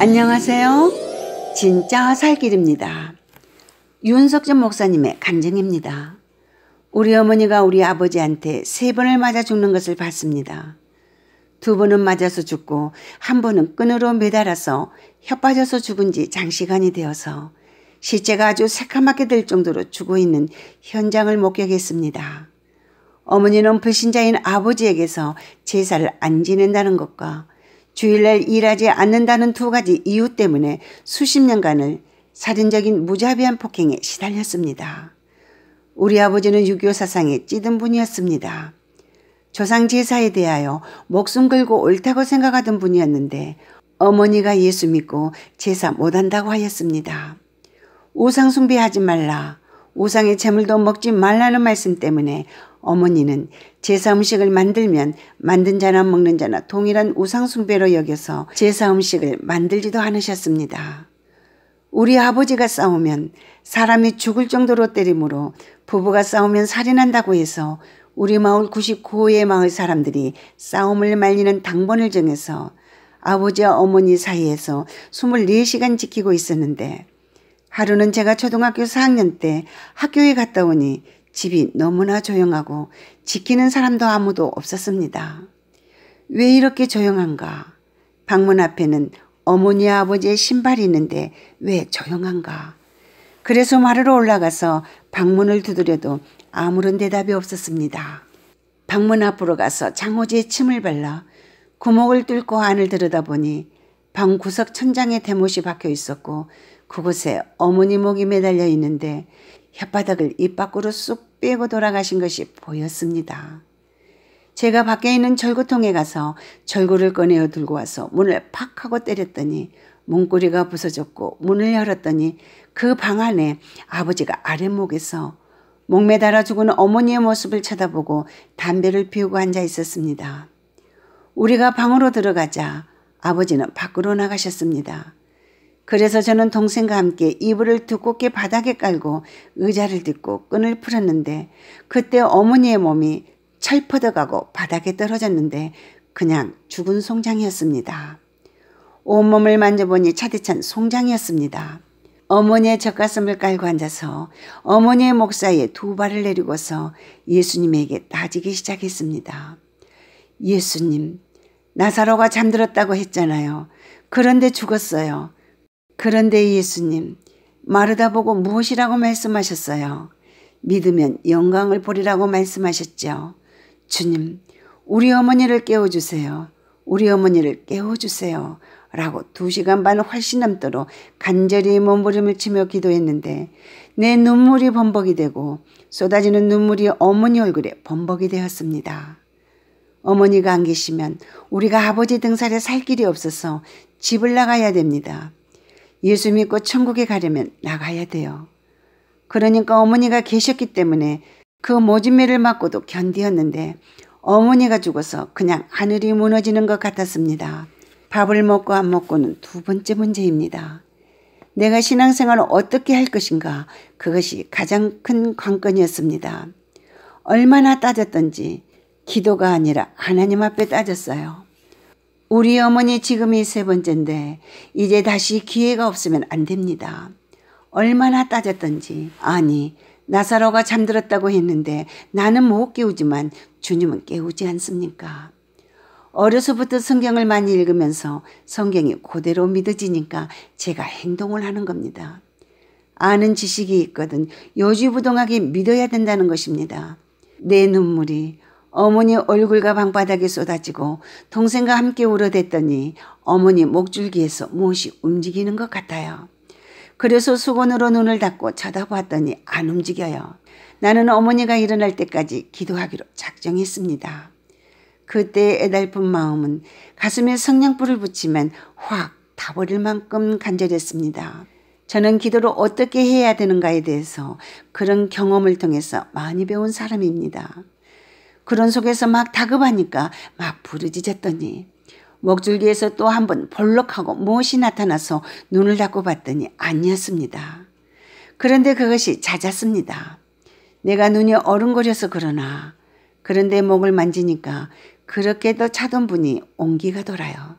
안녕하세요. 진짜 살길입니다. 윤석전 목사님의 간증입니다. 우리 어머니가 우리 아버지한테 세 번을 맞아 죽는 것을 봤습니다. 두 번은 맞아서 죽고 한 번은 끈으로 매달아서 혀빠져서 죽은 지 장시간이 되어서 시체가 아주 새카맣게 될 정도로 죽어 있는 현장을 목격했습니다. 어머니는 불신자인 아버지에게서 제사를 안 지낸다는 것과 주일날 일하지 않는다는 두 가지 이유 때문에 수십 년간을 살인적인 무자비한 폭행에 시달렸습니다. 우리 아버지는 유교 사상에 찌든 분이었습니다. 조상 제사에 대하여 목숨 걸고 옳다고 생각하던 분이었는데 어머니가 예수 믿고 제사 못한다고 하였습니다. 우상 숭배하지 말라. 우상의 재물도 먹지 말라는 말씀 때문에 어머니는 제사 음식을 만들면 만든 자나 먹는 자나 동일한 우상숭배로 여겨서 제사 음식을 만들지도 않으셨습니다. 우리 아버지가 싸우면 사람이 죽을 정도로 때리므로 부부가 싸우면 살인한다고 해서 우리 마을 99호의 마을 사람들이 싸움을 말리는 당번을 정해서 아버지와 어머니 사이에서 24시간 지키고 있었는데 하루는 제가 초등학교 4학년 때 학교에 갔다 오니 집이 너무나 조용하고 지키는 사람도 아무도 없었습니다. 왜 이렇게 조용한가? 방문 앞에는 어머니 아버지의 신발이 있는데 왜 조용한가? 그래서 마루로 올라가서 방문을 두드려도 아무런 대답이 없었습니다. 방문 앞으로 가서 장호지에 침을 발라 구멍을 뚫고 안을 들여다보니 방 구석 천장에 대못이 박혀 있었고 그곳에 어머니 목이 매달려 있는데 혓바닥을 입 밖으로 쑥 빼고 돌아가신 것이 보였습니다. 제가 밖에 있는 절구통에 가서 절구를 꺼내어 들고 와서 문을 팍 하고 때렸더니 문고리가 부서졌고 문을 열었더니 그 방 안에 아버지가 아랫목에서 목매달아 죽은 어머니의 모습을 쳐다보고 담배를 피우고 앉아 있었습니다. 우리가 방으로 들어가자 아버지는 밖으로 나가셨습니다. 그래서 저는 동생과 함께 이불을 두껍게 바닥에 깔고 의자를 딛고 끈을 풀었는데 그때 어머니의 몸이 철퍼덕하고 바닥에 떨어졌는데 그냥 죽은 송장이었습니다. 온몸을 만져보니 차디찬 송장이었습니다. 어머니의 젖가슴을 깔고 앉아서 어머니의 목 사이에 두 발을 내리고서 예수님에게 따지기 시작했습니다. 예수님, 나사로가 잠들었다고 했잖아요. 그런데 죽었어요. 그런데 예수님, 마르다 보고 무엇이라고 말씀하셨어요? 믿으면 영광을 보리라고 말씀하셨죠. 주님, 우리 어머니를 깨워주세요. 우리 어머니를 깨워주세요. 라고 두 시간 반 훨씬 넘도록 간절히 몸부림을 치며 기도했는데 내 눈물이 범벅이 되고 쏟아지는 눈물이 어머니 얼굴에 범벅이 되었습니다. 어머니가 안 계시면 우리가 아버지 등살에 살 길이 없어서 집을 나가야 됩니다. 예수 믿고 천국에 가려면 나가야 돼요. 그러니까 어머니가 계셨기 때문에 그 모진매를 맞고도 견디었는데 어머니가 죽어서 그냥 하늘이 무너지는 것 같았습니다. 밥을 먹고 안 먹고는 두 번째 문제입니다. 내가 신앙생활을 어떻게 할 것인가 그것이 가장 큰 관건이었습니다. 얼마나 따졌던지 기도가 아니라 하나님 앞에 따졌어요. 우리 어머니 지금이 세 번째인데 이제 다시 기회가 없으면 안 됩니다. 얼마나 따졌던지 아니 나사로가 잠들었다고 했는데 나는 못 깨우지만 주님은 깨우지 않습니까? 어려서부터 성경을 많이 읽으면서 성경이 그대로 믿어지니까 제가 행동을 하는 겁니다. 아는 지식이 있거든 요지부동하게 믿어야 된다는 것입니다. 내 눈물이 어머니 얼굴과 방바닥에 쏟아지고 동생과 함께 울어댔더니 어머니 목줄기에서 무엇이 움직이는 것 같아요. 그래서 수건으로 눈을 닫고 쳐다보았더니 안 움직여요. 나는 어머니가 일어날 때까지 기도하기로 작정했습니다. 그때의 애달픈 마음은 가슴에 성냥불을 붙이면 확 타버릴 만큼 간절했습니다. 저는 기도를 어떻게 해야 되는가에 대해서 그런 경험을 통해서 많이 배운 사람입니다. 그런 속에서 막 다급하니까 막 부르짖었더니 목줄기에서또 한 번 볼록하고 무엇이 나타나서 눈을 닫고 봤더니 아니었습니다. 그런데 그것이 잦았습니다. 내가 눈이 어른거려서 그러나 그런데 목을 만지니까 그렇게도 차던 분이 온기가 돌아요.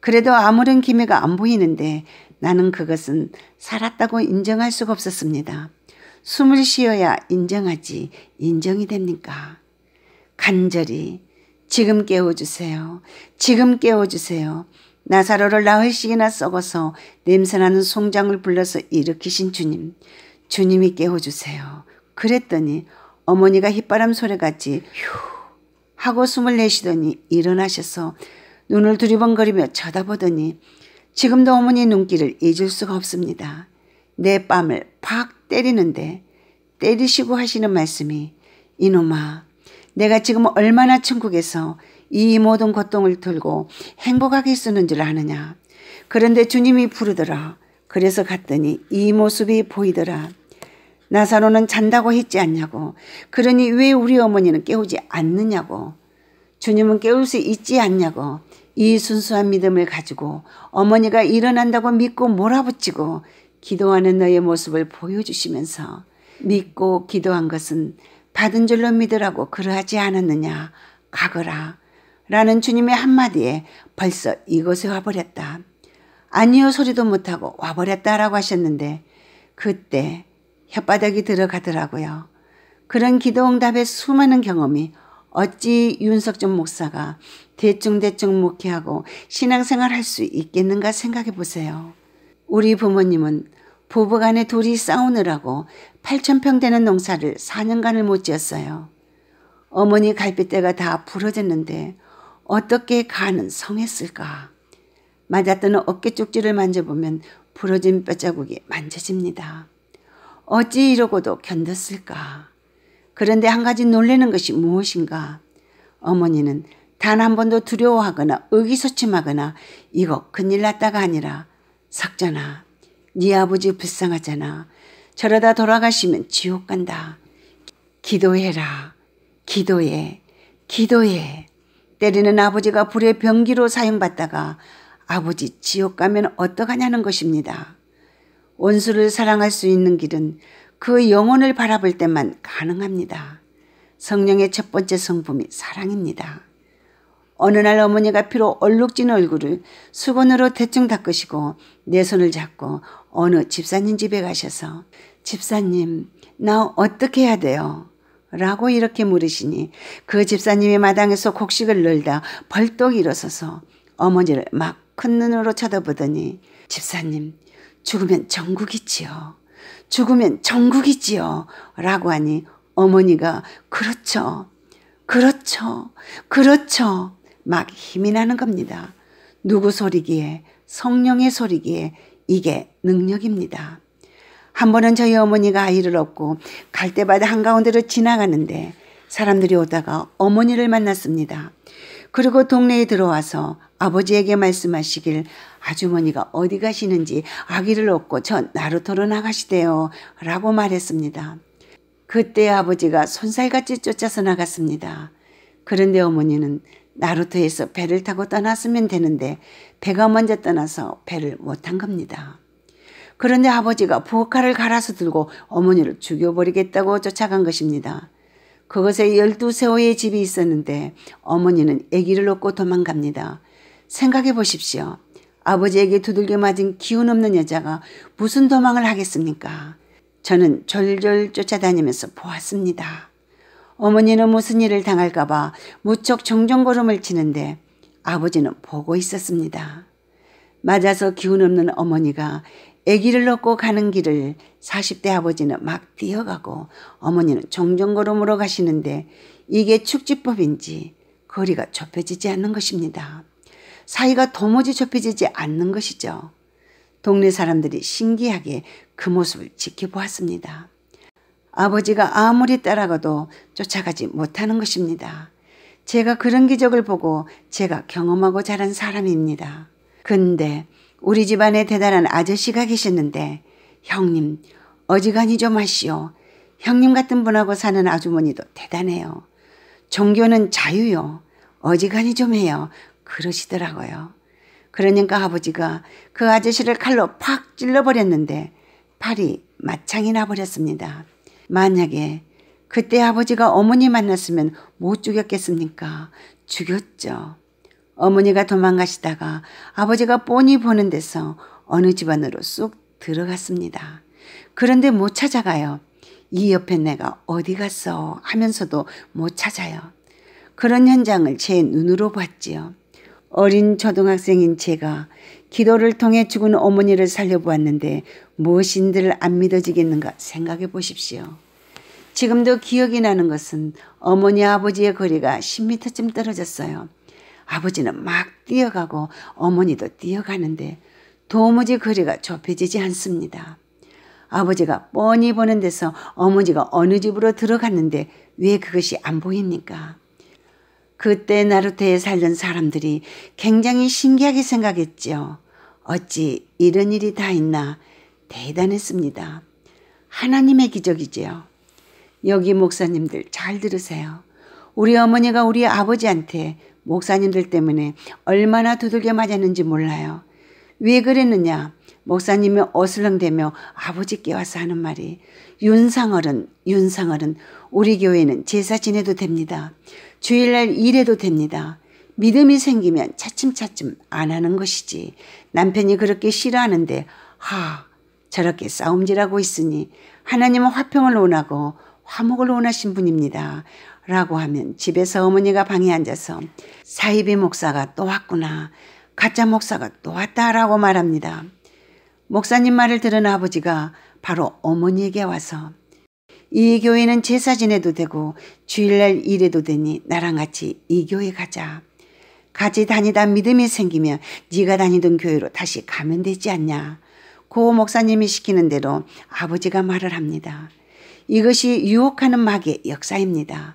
그래도 아무런 기미가 안 보이는데 나는 그것은 살았다고 인정할 수가 없었습니다. 숨을 쉬어야 인정하지 인정이 됩니까? 간절히 지금 깨워주세요. 지금 깨워주세요. 나사로를 나흘씩이나 썩어서 냄새나는 송장을 불러서 일으키신 주님. 주님이 깨워주세요. 그랬더니 어머니가 휘바람 소리같이 휴 하고 숨을 내쉬더니 일어나셔서 눈을 두리번거리며 쳐다보더니 지금도 어머니 눈길을 잊을 수가 없습니다. 내 뺨을 팍 때리는데 때리시고 하시는 말씀이 이놈아 내가 지금 얼마나 천국에서 이 모든 고통을 들고 행복하게 쓰는줄 아느냐. 그런데 주님이 부르더라. 그래서 갔더니 이 모습이 보이더라. 나사로는 잔다고 했지 않냐고. 그러니 왜 우리 어머니는 깨우지 않느냐고. 주님은 깨울 수 있지 않냐고. 이 순수한 믿음을 가지고 어머니가 일어난다고 믿고 몰아붙이고 기도하는 너의 모습을 보여주시면서 믿고 기도한 것은 받은 줄로 믿으라고 그러하지 않았느냐 가거라 라는 주님의 한마디에 벌써 이곳에 와버렸다. 아니요 소리도 못하고 와버렸다라고 하셨는데 그때 혓바닥이 들어가더라고요. 그런 기도응답의 수많은 경험이 어찌 윤석준 목사가 대충대충 목회하고 신앙생활 할 수 있겠는가 생각해 보세요. 우리 부모님은 부부간에 둘이 싸우느라고 8천평 되는 농사를 4년간을 못 지었어요. 어머니 갈빗대가 다 부러졌는데 어떻게 간은 성했을까. 맞았던 어깨쪽지를 만져보면 부러진 뼈자국이 만져집니다. 어찌 이러고도 견뎠을까. 그런데 한 가지 놀라는 것이 무엇인가. 어머니는 단 한 번도 두려워하거나 의기소침하거나 이거 큰일 났다가 아니라 석전아 네 아버지 불쌍하잖아. 저러다 돌아가시면 지옥 간다. 기도해라. 기도해. 기도해. 때리는 아버지가 불의 병기로 사용받다가 아버지 지옥 가면 어떡하냐는 것입니다. 원수를 사랑할 수 있는 길은 그 영혼을 바라볼 때만 가능합니다. 성령의 첫 번째 성품이 사랑입니다. 어느 날 어머니가 피로 얼룩진 얼굴을 수건으로 대충 닦으시고 내 손을 잡고 어느 집사님 집에 가셔서 집사님 나 어떻게 해야 돼요? 라고 이렇게 물으시니 그 집사님이 마당에서 곡식을 늘다 벌떡 일어서서 어머니를 막 큰 눈으로 쳐다보더니 집사님 죽으면 전국이지요. 죽으면 전국이지요. 라고 하니 어머니가 그렇죠. 그렇죠. 그렇죠. 막 힘이 나는 겁니다. 누구 소리기에 성령의 소리기에 이게 능력입니다. 한 번은 저희 어머니가 아이를 업고 갈대바다 한가운데로 지나가는데 사람들이 오다가 어머니를 만났습니다. 그리고 동네에 들어와서 아버지에게 말씀하시길 아주머니가 어디 가시는지 아기를 업고 저 나루토로 나가시대요 라고 말했습니다. 그때 아버지가 손살같이 쫓아서 나갔습니다. 그런데 어머니는 나루토에서 배를 타고 떠났으면 되는데 배가 먼저 떠나서 배를 못 탄 겁니다. 그런데 아버지가 부엌칼을 갈아서 들고 어머니를 죽여버리겠다고 쫓아간 것입니다. 그것에 열두 세호의 집이 있었는데 어머니는 아기를 놓고 도망갑니다. 생각해 보십시오. 아버지에게 두들겨 맞은 기운 없는 여자가 무슨 도망을 하겠습니까? 저는 졸졸 쫓아다니면서 보았습니다. 어머니는 무슨 일을 당할까봐 무척 정정걸음을 치는데 아버지는 보고 있었습니다. 맞아서 기운 없는 어머니가 아기를 놓고 가는 길을 40대 아버지는 막 뛰어가고 어머니는 정정걸음으로 가시는데 이게 축지법인지 거리가 좁혀지지 않는 것입니다. 사이가 도무지 좁혀지지 않는 것이죠. 동네 사람들이 신기하게 그 모습을 지켜보았습니다. 아버지가 아무리 따라가도 쫓아가지 못하는 것입니다. 제가 그런 기적을 보고 제가 경험하고 자란 사람입니다. 근데 우리 집안에 대단한 아저씨가 계셨는데 형님 어지간히 좀 하시오. 형님 같은 분하고 사는 아주머니도 대단해요. 종교는 자유요. 어지간히 좀 해요. 그러시더라고요. 그러니까 아버지가 그 아저씨를 칼로 팍 찔러버렸는데 팔이 마창이 나버렸습니다. 만약에 그때 아버지가 어머니 만났으면 못 죽였겠습니까? 죽였죠. 어머니가 도망가시다가 아버지가 뻔히 보는 데서 어느 집안으로 쑥 들어갔습니다. 그런데 못 찾아가요. 이 옆에 내가 어디 갔어 하면서도 못 찾아요. 그런 현장을 제 눈으로 봤지요. 어린 초등학생인 제가 기도를 통해 죽은 어머니를 살려보았는데 무엇인들 안 믿어지겠는가 생각해 보십시오. 지금도 기억이 나는 것은 어머니 아버지의 거리가 10m쯤 떨어졌어요. 아버지는 막 뛰어가고 어머니도 뛰어가는데 도무지 거리가 좁혀지지 않습니다. 아버지가 뻔히 보는 데서 어머니가 어느 집으로 들어갔는데 왜 그것이 안 보입니까? 그때 나루테에 살던 사람들이 굉장히 신기하게 생각했죠 어찌 이런 일이 다 있나 대단했습니다. 하나님의 기적이지요. 여기 목사님들 잘 들으세요. 우리 어머니가 우리 아버지한테 목사님들 때문에 얼마나 두들겨 맞았는지 몰라요. 왜 그랬느냐? 목사님이 어슬렁대며 아버지께 와서 하는 말이 윤상어른, 윤상어른, 우리 교회는 제사 지내도 됩니다. 주일날 일해도 됩니다. 믿음이 생기면 차츰차츰 안 하는 것이지. 남편이 그렇게 싫어하는데, 하, 저렇게 싸움질하고 있으니 하나님은 화평을 원하고 화목을 원하신 분입니다. 라고 하면 집에서 어머니가 방에 앉아서 사이비 목사가 또 왔구나. 가짜 목사가 또 왔다라고 말합니다. 목사님 말을 들은 아버지가 바로 어머니에게 와서 이 교회는 제사 지내도 되고 주일날 일해도 되니 나랑 같이 이 교회 가자. 같이 다니다 믿음이 생기면 네가 다니던 교회로 다시 가면 되지 않냐. 고 목사님이 시키는 대로 아버지가 말을 합니다. 이것이 유혹하는 마귀의 역사입니다.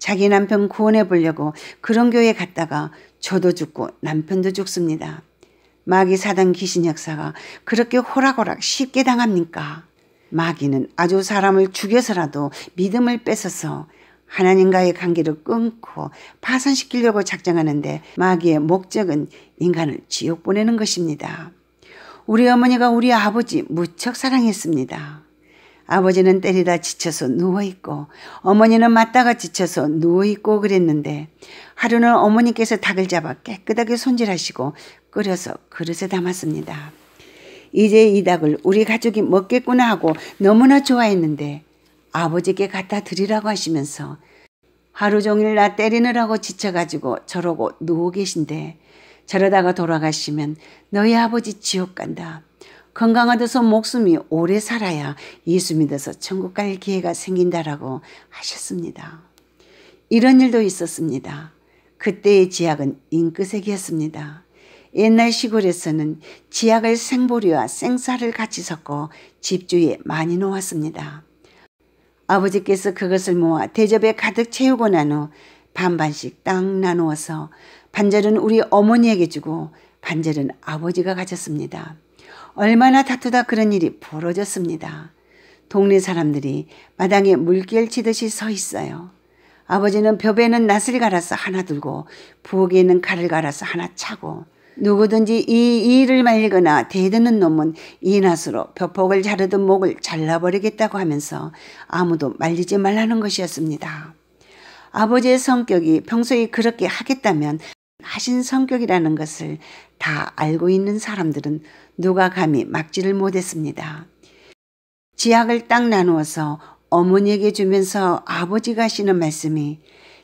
자기 남편 구원해 보려고 그런 교회 에 갔다가 저도 죽고 남편도 죽습니다. 마귀 사단 귀신 역사가 그렇게 호락호락 쉽게 당합니까? 마귀는 아주 사람을 죽여서라도 믿음을 뺏어서 하나님과의 관계를 끊고 파산시키려고 작정하는데 마귀의 목적은 인간을 지옥 보내는 것입니다. 우리 어머니가 우리 아버지 무척 사랑했습니다. 아버지는 때리다 지쳐서 누워있고 어머니는 맞다가 지쳐서 누워있고 그랬는데 하루는 어머니께서 닭을 잡아 깨끗하게 손질하시고 끓여서 그릇에 담았습니다. 이제 이 닭을 우리 가족이 먹겠구나 하고 너무나 좋아했는데 아버지께 갖다 드리라고 하시면서 하루 종일 나 때리느라고 지쳐가지고 저러고 누워 계신데 저러다가 돌아가시면 너희 아버지 지옥 간다. 건강하듯서 목숨이 오래 살아야 예수 믿어서 천국 갈 기회가 생긴다라고 하셨습니다. 이런 일도 있었습니다. 그때의 지약은 잉크색이었습니다. 옛날 시골에서는 지약을 생보리와 생쌀을 같이 섞어 집주에 많이 놓았습니다. 아버지께서 그것을 모아 대접에 가득 채우고 난 후 반반씩 딱 나누어서 반절은 우리 어머니에게 주고 반절은 아버지가 가졌습니다. 얼마나 다투다 그런 일이 벌어졌습니다. 동네 사람들이 마당에 물결 치듯이 서 있어요. 아버지는 벽에는 낫을 갈아서 하나 들고 부엌에 있는 칼을 갈아서 하나 차고 누구든지 이 일을 말리거나 대드는 놈은 이 낫으로 벽폭을 자르던 목을 잘라버리겠다고 하면서 아무도 말리지 말라는 것이었습니다. 아버지의 성격이 평소에 그렇게 하겠다면 하신 성격이라는 것을 다 알고 있는 사람들은 누가 감히 막지를 못했습니다. 지약을 딱 나누어서 어머니에게 주면서 아버지가 하시는 말씀이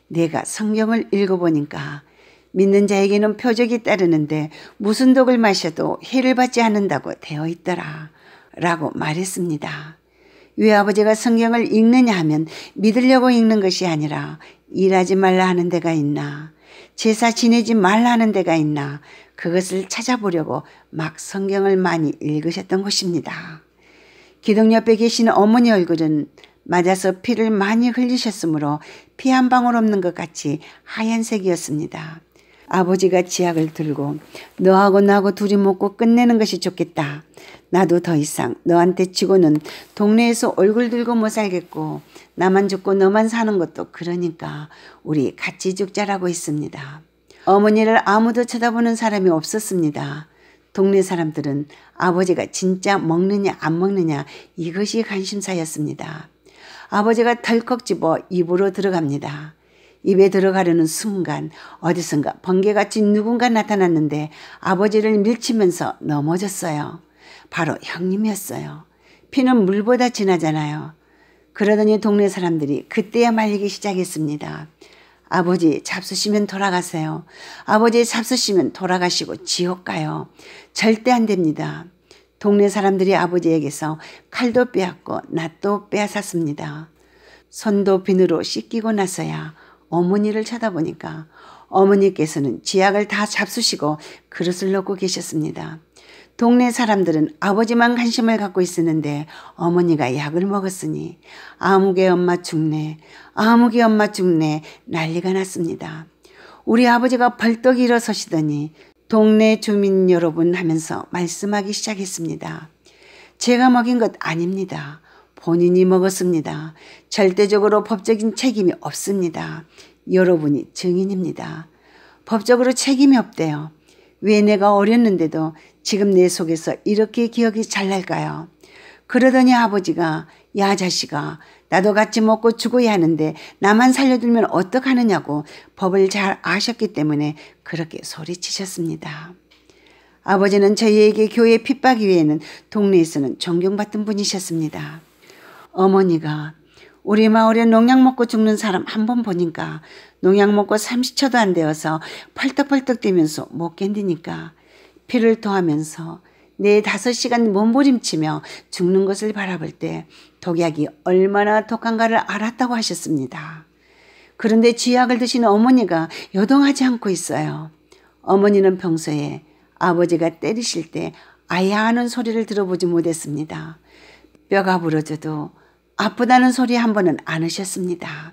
내가 성경을 읽어보니까 믿는 자에게는 표적이 따르는데 무슨 독을 마셔도 해를 받지 않는다고 되어 있더라. 라고 말했습니다. 외아버지가 성경을 읽느냐 하면 믿으려고 읽는 것이 아니라 일하지 말라 하는 데가 있나. 제사 지내지 말라는 데가 있나 그것을 찾아보려고 막 성경을 많이 읽으셨던 곳입니다. 기둥 옆에 계신 어머니 얼굴은 맞아서 피를 많이 흘리셨으므로 피 한 방울 없는 것 같이 하얀색이었습니다. 아버지가 지약을 들고 너하고 나하고 둘이 먹고 끝내는 것이 좋겠다. 나도 더 이상 너한테 치고는 동네에서 얼굴 들고 못 살겠고 나만 죽고 너만 사는 것도 그러니까 우리 같이 죽자라고 했습니다. 어머니를 아무도 쳐다보는 사람이 없었습니다. 동네 사람들은 아버지가 진짜 먹느냐 안 먹느냐 이것이 관심사였습니다. 아버지가 덜컥 집어 입으로 들어갑니다. 입에 들어가려는 순간 어디선가 번개같이 누군가 나타났는데 아버지를 밀치면서 넘어졌어요. 바로 형님이었어요. 피는 물보다 진하잖아요. 그러더니 동네 사람들이 그때야 말리기 시작했습니다. 아버지 잡수시면 돌아가세요. 아버지 잡수시면 돌아가시고 지옥 가요. 절대 안 됩니다. 동네 사람들이 아버지에게서 칼도 빼앗고 낫도 빼앗았습니다. 손도 비누로 씻기고 나서야 어머니를 쳐다보니까 어머니께서는 지약을다 잡수시고 그릇을 놓고 계셨습니다. 동네 사람들은 아버지만 관심을 갖고 있었는데 어머니가 약을 먹었으니 아무개 엄마 죽네 아무개 엄마 죽네 난리가 났습니다. 우리 아버지가 벌떡 일어서시더니 동네 주민 여러분 하면서 말씀하기 시작했습니다. 제가 먹인 것 아닙니다. 본인이 먹었습니다. 절대적으로 법적인 책임이 없습니다. 여러분이 증인입니다. 법적으로 책임이 없대요. 왜 내가 어렸는데도 지금 내 속에서 이렇게 기억이 잘 날까요? 그러더니 아버지가 야 자식아 나도 같이 먹고 죽어야 하는데 나만 살려두면 어떡하느냐고 법을 잘 아셨기 때문에 그렇게 소리치셨습니다. 아버지는 저희에게 교회 핍박 이외에는 동네에서는 존경받던 분이셨습니다. 어머니가 우리 마을에 농약 먹고 죽는 사람 한 번 보니까 농약 먹고 30초도 안 되어서 펄떡펄떡 뛰면서 못 견디니까 피를 토하면서 네 다섯 시간 몸부림치며 죽는 것을 바라볼 때 독약이 얼마나 독한가를 알았다고 하셨습니다. 그런데 쥐약을 드신 어머니가 요동하지 않고 있어요. 어머니는 평소에 아버지가 때리실 때 아야 하는 소리를 들어보지 못했습니다. 뼈가 부러져도 아프다는 소리 한 번은 안 하셨습니다.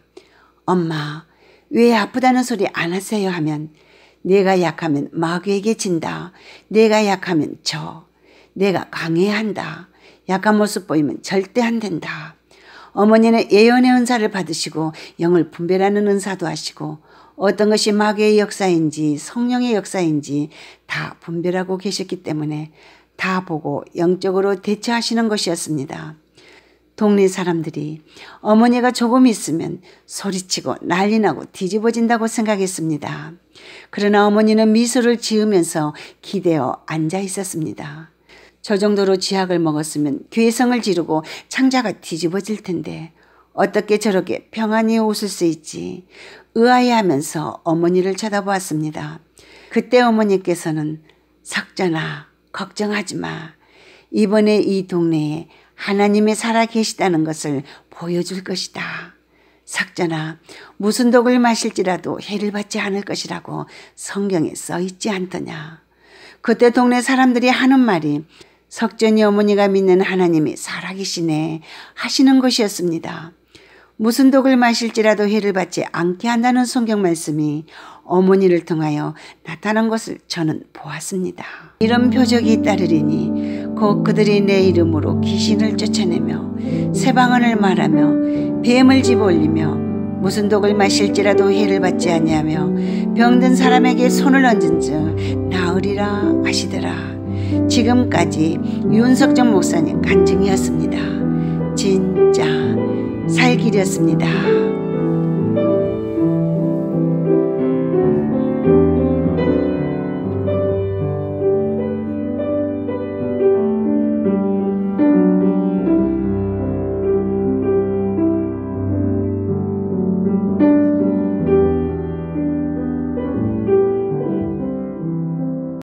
엄마, 왜 아프다는 소리 안 하세요? 하면 내가 약하면 마귀에게 진다. 내가 약하면 져. 내가 강해야 한다. 약한 모습 보이면 절대 안 된다. 어머니는 예언의 은사를 받으시고 영을 분별하는 은사도 하시고 어떤 것이 마귀의 역사인지 성령의 역사인지 다 분별하고 계셨기 때문에 다 보고 영적으로 대처하시는 것이었습니다. 동네 사람들이 어머니가 조금 있으면 소리치고 난리나고 뒤집어진다고 생각했습니다. 그러나 어머니는 미소를 지으면서 기대어 앉아 있었습니다. 저 정도로 지약을 먹었으면 괴성을 지르고 창자가 뒤집어질 텐데 어떻게 저렇게 평안히 웃을 수 있지 의아해하면서 어머니를 쳐다보았습니다. 그때 어머니께서는 석전아 걱정하지 마. 이번에 이 동네에 하나님이 살아 계시다는 것을 보여줄 것이다. 삭자나 무슨 독을 마실지라도 해를 받지 않을 것이라고 성경에 써 있지 않더냐. 그때 동네 사람들이 하는 말이 석전이 어머니가 믿는 하나님이 살아계시네 하시는 것이었습니다. 무슨 독을 마실지라도 해를 받지 않게 한다는 성경 말씀이 어머니를 통하여 나타난 것을 저는 보았습니다. 이런 표적이 따르리니 곧 그들이 내 이름으로 귀신을 쫓아내며 세방언을 말하며 뱀을 집어올리며 무슨 독을 마실지라도 해를 받지 아니하며 병든 사람에게 손을 얹은 즉 나으리라 하시더라. 지금까지 윤석정 목사님 간증이었습니다. 진짜 살길이었습니다.